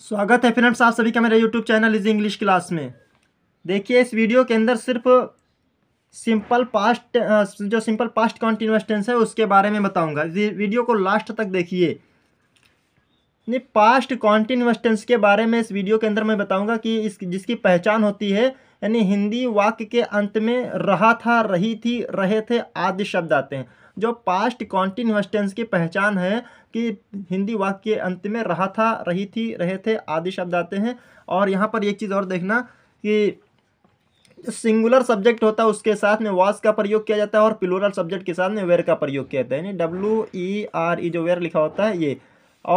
स्वागत है फ्रेंड्स आप सभी का मेरा YouTube channel is English class में देखिए इस वीडियो के अंदर सिर्फ सिंपल पास्ट जो सिंपल पास्ट कॉन्टिन्यूस टेंस है उसके बारे में बताऊंगा वीडियो को लास्ट तक देखिए नहीं पास्ट कॉन्टिन्यूस टेंस के बारे में इस वीडियो के अंदर मैं बताऊंगा कि इस जिसकी पहचान होती है यानी हिंदी वाक्य के अंत में रहा था रही थी रहे थे आदि शब्द आते हैं जो पास्ट कॉन्टिन्यूस टेंस की पहचान है कि हिंदी वाक्य के अंत में रहा था रही थी रहे थे आदि शब्द आते हैं और यहाँ पर एक चीज़ और देखना कि सिंगुलर सब्जेक्ट होता है उसके साथ में वास का प्रयोग किया जाता है और प्लूरल सब्जेक्ट के साथ में वेयर का प्रयोग किया जाता है यानी डब्ल्यू ई आर ई जो वेयर लिखा होता है ये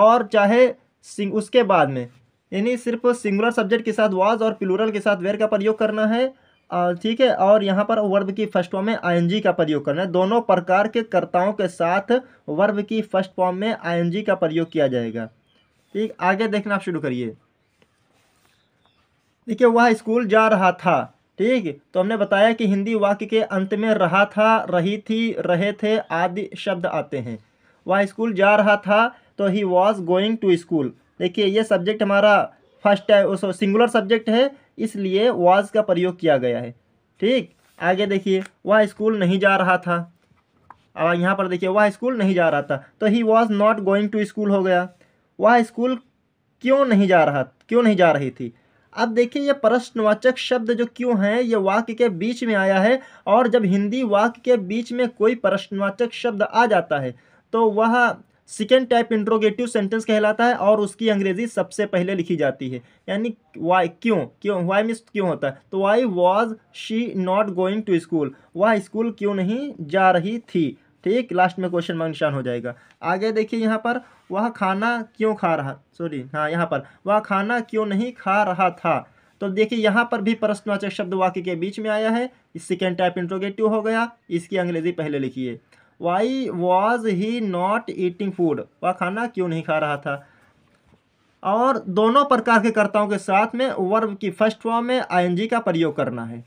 और चाहे सिंग उसके बाद में यानी सिर्फ सिंगुलर सब्जेक्ट के साथ वाज और प्लूरल के साथ वेयर का प्रयोग करना है ठीक है और यहाँ पर वर्ब की फर्स्ट फॉर्म में आईएनजी का प्रयोग करना है दोनों प्रकार के कर्ताओं के साथ वर्ब की फर्स्ट फॉर्म में आईएनजी का प्रयोग किया जाएगा ठीक आगे देखना आप शुरू करिए देखिए वह स्कूल जा रहा था ठीक तो हमने बताया कि हिंदी वाक्य के अंत में रहा था रही थी रहे थे आदि शब्द आते हैं वह स्कूल जा रहा था तो he was going to school देखिए ये सब्जेक्ट हमारा फर्स्ट सिंगुलर सब्जेक्ट है इसलिए वाज का प्रयोग किया गया है ठीक आगे देखिए वह स्कूल नहीं जा रहा था अब यहाँ पर देखिए वह स्कूल नहीं जा रहा था तो he was not going to school हो गया वह स्कूल क्यों नहीं जा रहा क्यों नहीं जा रही थी अब देखिए ये प्रश्नवाचक शब्द जो क्यों है ये वाक्य के बीच में आया है और जब हिंदी वाक्य के बीच में कोई प्रश्नवाचक शब्द आ जाता है तो वह सेकेंड टाइप इंट्रोगेटिव सेंटेंस कहलाता है और उसकी अंग्रेजी सबसे पहले लिखी जाती है यानी वाई क्यों क्यों वाई मिस क्यों होता है तो why was she not going to school वह स्कूल क्यों नहीं जा रही थी ठीक लास्ट में क्वेश्चन मार्ग निशान हो जाएगा आगे देखिए यहाँ पर वह खाना क्यों खा रहा सॉरी हाँ यहाँ पर वह खाना क्यों नहीं खा रहा था तो देखिए यहाँ पर भी प्रश्नवाचक शब्द वाक्य के बीच में आया है सेकेंड टाइप इंट्रोगेटिव हो गया इसकी अंग्रेजी पहले लिखिए why was he not eating food वह खाना क्यों नहीं खा रहा था और दोनों प्रकार के कर्ताओं के साथ में वर्ब की फर्स्ट फॉर्म में आई का प्रयोग करना है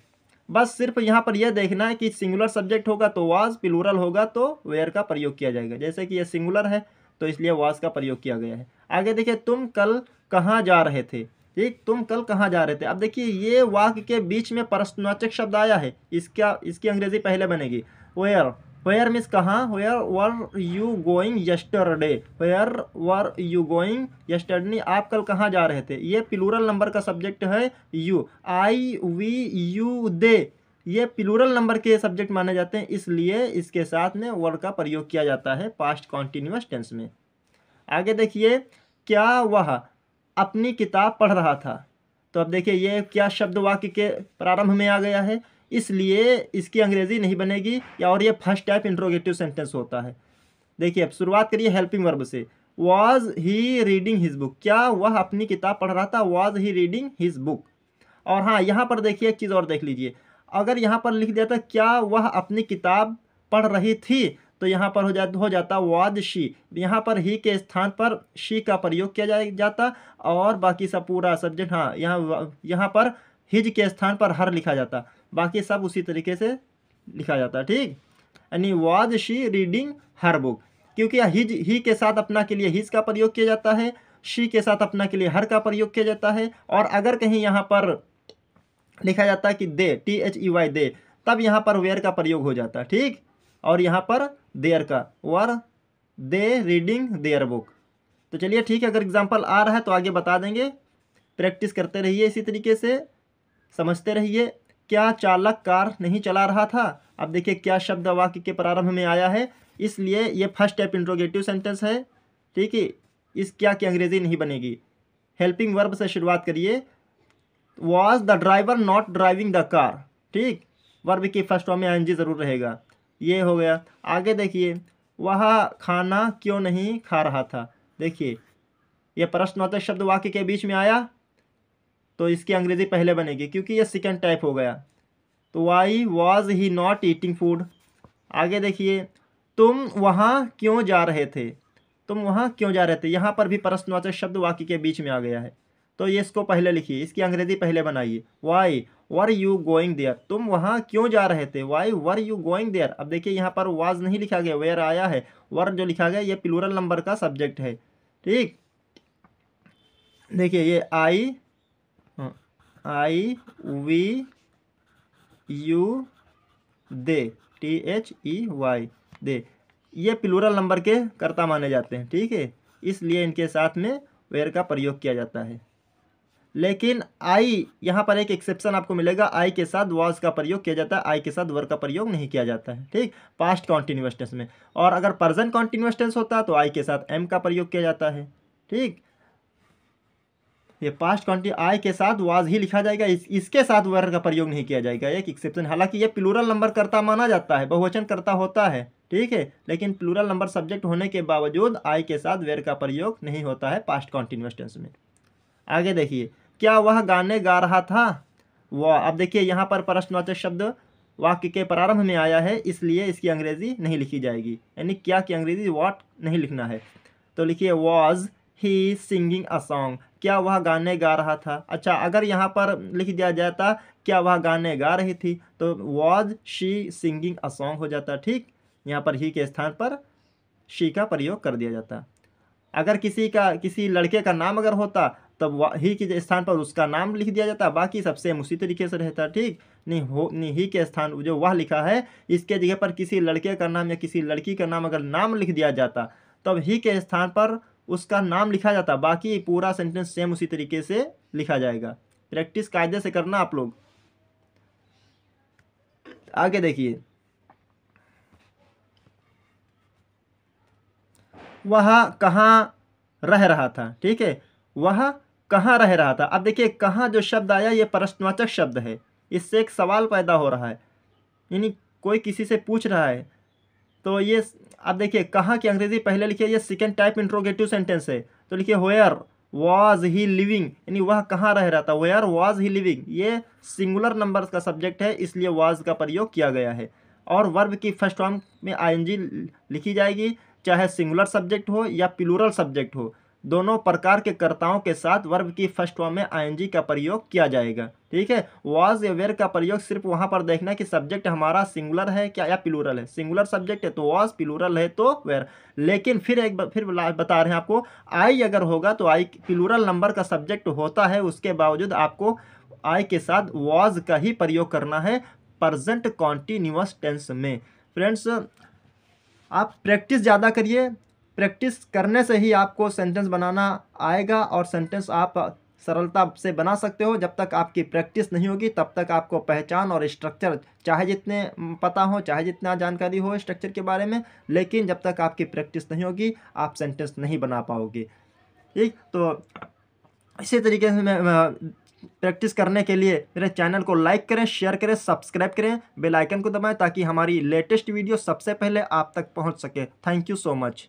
बस सिर्फ यहाँ पर यह देखना है कि सिंगुलर सब्जेक्ट होगा तो वाज प्लूरल होगा तो वेयर का प्रयोग किया जाएगा जैसे कि यह सिंगुलर है तो इसलिए वाज का प्रयोग किया गया है आगे देखिए तुम कल कहाँ जा रहे थे ठीक तुम कल कहाँ जा रहे थे अब देखिए ये वाक के बीच में प्रश्नवाचक शब्द आया है इसका इसकी अंग्रेज़ी पहले बनेगी वेयर वेयर मिस कहाँ where were you going yesterday where were you going yesterday आप कल कहाँ जा रहे थे ये प्लूरल नंबर का सब्जेक्ट है you I we you they ये प्लूरल नंबर के सब्जेक्ट माने जाते हैं इसलिए इसके साथ में वर्ड का प्रयोग किया जाता है पास्ट कॉन्टिन्यूस टेंस में आगे देखिए क्या वह अपनी किताब पढ़ रहा था तो अब देखिए ये क्या शब्द वाक्य के प्रारंभ में आ गया है इसलिए इसकी अंग्रेजी नहीं बनेगी या और ये फर्स्ट टाइप इंट्रोगेटिव सेंटेंस होता है देखिए अब शुरुआत करिए हेल्पिंग वर्ब से was he reading his book क्या वह अपनी किताब पढ़ रहा था was he reading his book और हाँ यहाँ पर देखिए एक चीज़ और देख लीजिए अगर यहाँ पर लिख दिया था क्या वह अपनी किताब पढ़ रही थी तो यहाँ पर हो जा हो जाता वाद शी यहाँ पर ही के स्थान पर शी का प्रयोग किया जा, जाता और बाकी सब पूरा सब्जेक्ट हाँ यहाँ यहाँ पर हिज के स्थान पर हर लिखा जाता बाकी सब उसी तरीके से लिखा जाता है ठीक यानी was she reading her book क्योंकि हिज ही के साथ अपना के लिए हिज का प्रयोग किया जाता है शी के साथ अपना के लिए हर का प्रयोग किया जाता है और अगर कहीं यहाँ पर लिखा जाता है कि they T H E Y they तब यहाँ पर वेयर का प्रयोग हो जाता है ठीक और यहाँ पर देयर का were they reading their book तो चलिए ठीक है अगर एग्जाम्पल आ रहा है तो आगे बता देंगे प्रैक्टिस करते रहिए इसी तरीके से समझते रहिए क्या चालक कार नहीं चला रहा था अब देखिए क्या शब्द वाक्य के प्रारंभ में आया है इसलिए ये फर्स्ट टाइप इंट्रोगेटिव सेंटेंस है ठीक है इस क्या की अंग्रेज़ी नहीं बनेगी हेल्पिंग वर्ब से शुरुआत करिए was the driver not driving the car ठीक वर्ब की फर्स्ट फॉर्म में आई ज़रूर रहेगा ये हो गया आगे देखिए वह खाना क्यों नहीं खा रहा था देखिए यह प्रश्नोत्तर शब्द वाक्य के बीच में आया तो इसकी अंग्रेज़ी पहले बनेगी क्योंकि ये सेकेंड टाइप हो गया तो why was he not eating food आगे देखिए तुम वहाँ क्यों जा रहे थे तुम वहाँ क्यों जा रहे थे यहाँ पर भी प्रश्नवाचक शब्द वाक्य के बीच में आ गया है तो ये इसको पहले लिखिए इसकी अंग्रेज़ी पहले बनाइए why were you going there तुम वहाँ क्यों जा रहे थे why were you going there अब देखिए यहाँ पर वाज नहीं लिखा गया वेयर आया है वर जो लिखा गया ये प्लूरल नंबर का सब्जेक्ट है ठीक देखिए ये I I we you they T H E Y they ये प्लूरल नंबर के कर्ता माने जाते हैं ठीक है इसलिए इनके साथ में वेयर का प्रयोग किया जाता है लेकिन आई यहाँ पर एक एक्सेप्शन आपको मिलेगा आई के साथ वॉज का प्रयोग किया जाता है आई के साथ वर का प्रयोग नहीं किया जाता है ठीक पास्ट कॉन्टिन्यूस टेंस में और अगर प्रजेंट कॉन्टिन्यूस टेंस होता है तो आई के साथ एम का प्रयोग किया जाता है ठीक ये पास्ट क्वान्टी आई के साथ वाज ही लिखा जाएगा इस, इसके साथ वर का प्रयोग नहीं किया जाएगा एक एक्सेप्शन हालांकि ये प्लूरल नंबर करता माना जाता है बहुवचन करता होता है ठीक है लेकिन प्लूरल नंबर सब्जेक्ट होने के बावजूद आई के साथ वेर का प्रयोग नहीं होता है पास्ट कॉन्टिन्यूस टेंस में आगे देखिए क्या वह गाने गा रहा था वह अब देखिए यहाँ पर प्रश्नवाचक शब्द वाक्य के प्रारंभ में आया है इसलिए इसकी अंग्रेज़ी नहीं लिखी जाएगी यानी क्या की अंग्रेज़ी वॉट नहीं लिखना है तो लिखिए was he singing a song क्या वह गाने गा रहा था अच्छा अगर यहाँ पर लिख दिया जाता क्या वह गाने गा रही थी तो was she singing a song हो जाता ठीक यहाँ पर ही के स्थान पर शी का प्रयोग कर दिया जाता अगर किसी का किसी लड़के का नाम अगर होता तब ही के स्थान पर उसका नाम लिख दिया जाता बाकी सब सेम उसी तरीके से रहता ठीक नहीं हो नहीं ही के स्थान जो वह लिखा है इसके जगह पर किसी लड़के का नाम या किसी लड़की का नाम अगर नाम लिख दिया जाता तब ही के स्थान पर उसका नाम लिखा जाता बाकी पूरा सेंटेंस सेम उसी तरीके से लिखा जाएगा प्रैक्टिस कायदे से करना आप लोग आगे देखिए वह कहाँ रह रहा था ठीक है वह कहाँ रह रहा था अब देखिए कहाँ जो शब्द आया ये प्रश्नवाचक शब्द है इससे एक सवाल पैदा हो रहा है यानी कोई किसी से पूछ रहा है तो ये आप देखिए कहाँ की अंग्रेजी पहले लिखिए ये सेकेंड टाइप इंट्रोगेटिव सेंटेंस है तो लिखिए वेयर वॉज ही लिविंग यानी वह कहाँ रह रहा था वेयर वॉज ही लिविंग ये सिंगुलर नंबर्स का सब्जेक्ट है इसलिए वॉज का प्रयोग किया गया है और वर्ब की फर्स्ट फॉर्म में आईएनजी लिखी जाएगी चाहे सिंगुलर सब्जेक्ट हो या प्लूरल सब्जेक्ट हो दोनों प्रकार के कर्ताओं के साथ वर्ब की फर्स्ट फॉर्म में आईएनजी का प्रयोग किया जाएगा ठीक है वॉज या वेयर का प्रयोग सिर्फ वहां पर देखना कि सब्जेक्ट हमारा सिंगुलर है क्या या प्लूरल है सिंगुलर सब्जेक्ट है तो वॉज प्लूरल है तो वेयर लेकिन फिर एक फिर बता रहे हैं आपको आई अगर होगा तो आई प्लूरल नंबर का सब्जेक्ट होता है उसके बावजूद आपको आई के साथ वॉज का ही प्रयोग करना है प्रजेंट कॉन्टीन्यूस टेंस में फ्रेंड्स आप प्रैक्टिस ज़्यादा करिए प्रैक्टिस करने से ही आपको सेंटेंस बनाना आएगा और सेंटेंस आप सरलता से बना सकते हो जब तक आपकी प्रैक्टिस नहीं होगी तब तक आपको पहचान और स्ट्रक्चर चाहे जितने पता हो चाहे जितना जानकारी हो स्ट्रक्चर के बारे में लेकिन जब तक आपकी प्रैक्टिस नहीं होगी आप सेंटेंस नहीं बना पाओगे ठीक तो इसी तरीके से मैं प्रैक्टिस करने के लिए मेरे चैनल को लाइक करें शेयर करें सब्सक्राइब करें बेल आइकन को दबाएं ताकि हमारी लेटेस्ट वीडियो सबसे पहले आप तक पहुंच सके थैंक यू सो मच